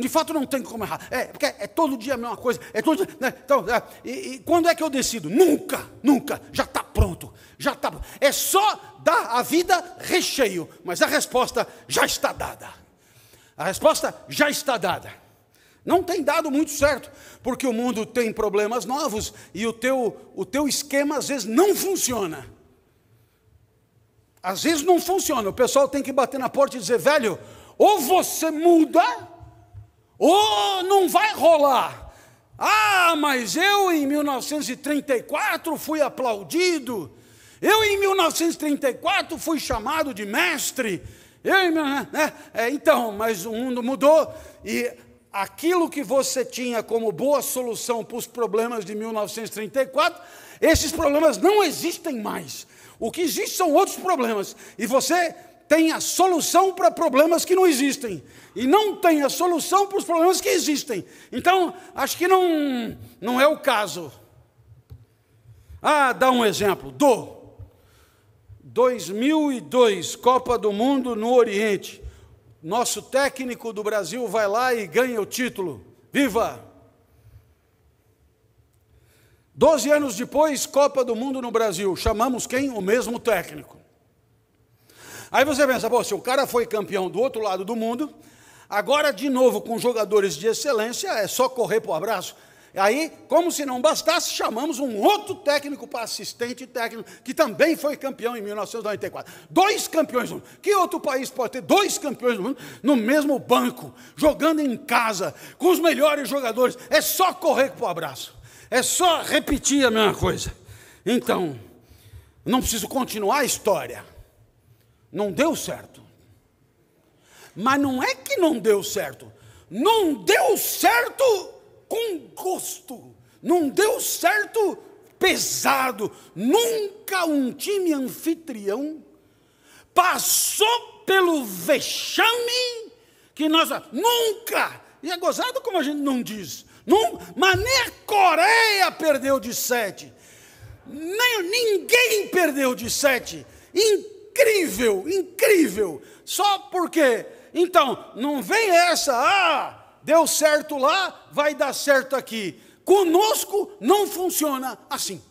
De fato não tem como errar. É, porque é, todo dia a mesma coisa. É todo dia, né? Então, é, e, e, quando é que eu decido? Nunca, nunca. Já está pronto. Já está. É só dar a vida recheio. Mas a resposta já está dada. A resposta já está dada. Não tem dado muito certo, porque o mundo tem problemas novos e o teu, o teu esquema às vezes não funciona. Às vezes não funciona. O pessoal tem que bater na porta e dizer, velho, ou você muda Oh, não vai rolar. Ah, mas eu em 1934 fui aplaudido. Eu em 1934 fui chamado de mestre. Eu, né? é, então, mas o mundo mudou e aquilo que você tinha como boa solução para os problemas de 1934, esses problemas não existem mais. O que existe são outros problemas. E você tenha solução para problemas que não existem e não tenha solução para os problemas que existem. Então, acho que não, não é o caso. Ah, dá um exemplo. Do 2002, Copa do Mundo no Oriente. Nosso técnico do Brasil vai lá e ganha o título. Viva! Doze anos depois, Copa do Mundo no Brasil. Chamamos quem? O mesmo técnico. Aí você pensa, pô, se o cara foi campeão do outro lado do mundo, agora de novo com jogadores de excelência, é só correr para o abraço. Aí, como se não bastasse, chamamos um outro técnico para assistente técnico, que também foi campeão em 1994. Dois campeões do mundo. Que outro país pode ter dois campeões do mundo no mesmo banco, jogando em casa, com os melhores jogadores? É só correr para o abraço. É só repetir a mesma coisa. Então, não preciso continuar a história. Não deu certo. Mas não é que não deu certo. Não deu certo com gosto. Não deu certo pesado. Nunca um time anfitrião passou pelo vexame que nós. Nunca! E é gozado como a gente não diz. Num, mas nem a Coreia perdeu de sete. Nem, ninguém perdeu de sete. Em incrível, incrível. Só porque, então, não vem essa, ah, deu certo lá, vai dar certo aqui. Conosco não funciona assim.